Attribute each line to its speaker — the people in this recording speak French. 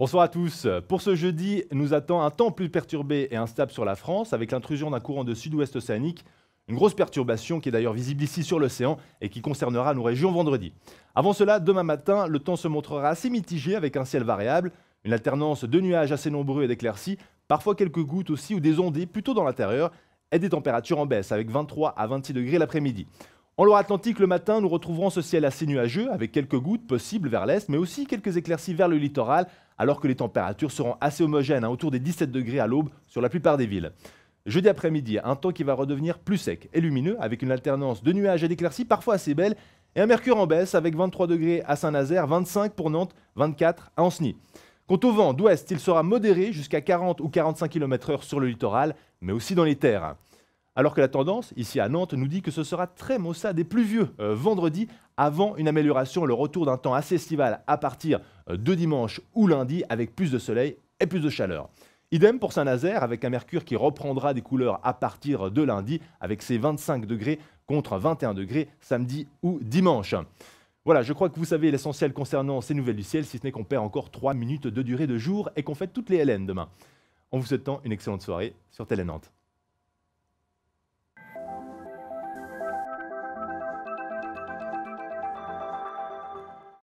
Speaker 1: Bonsoir à tous. Pour ce jeudi, nous attend un temps plus perturbé et instable sur la France avec l'intrusion d'un courant de sud-ouest océanique. Une grosse perturbation qui est d'ailleurs visible ici sur l'océan et qui concernera nos régions vendredi. Avant cela, demain matin, le temps se montrera assez mitigé avec un ciel variable, une alternance de nuages assez nombreux et d'éclaircies, parfois quelques gouttes aussi ou des ondées plutôt dans l'intérieur et des températures en baisse avec 23 à 26 degrés l'après-midi. En Loire-Atlantique, le matin, nous retrouverons ce ciel assez nuageux, avec quelques gouttes possibles vers l'est, mais aussi quelques éclaircies vers le littoral, alors que les températures seront assez homogènes, hein, autour des 17 degrés à l'aube sur la plupart des villes. Jeudi après-midi, un temps qui va redevenir plus sec et lumineux, avec une alternance de nuages et d'éclaircies parfois assez belles, et un mercure en baisse avec 23 degrés à Saint-Nazaire, 25 pour Nantes, 24 à Anceny. Quant au vent d'ouest, il sera modéré jusqu'à 40 ou 45 km/h sur le littoral, mais aussi dans les terres alors que la tendance, ici à Nantes, nous dit que ce sera très maussade et pluvieux euh, vendredi, avant une amélioration, le retour d'un temps assez estival à partir euh, de dimanche ou lundi, avec plus de soleil et plus de chaleur. Idem pour Saint-Nazaire, avec un mercure qui reprendra des couleurs à partir de lundi, avec ses 25 degrés contre 21 degrés samedi ou dimanche. Voilà, je crois que vous savez l'essentiel concernant ces nouvelles du ciel, si ce n'est qu'on perd encore 3 minutes de durée de jour et qu'on fait toutes les LN demain. On vous souhaite une excellente soirée sur Télé Nantes.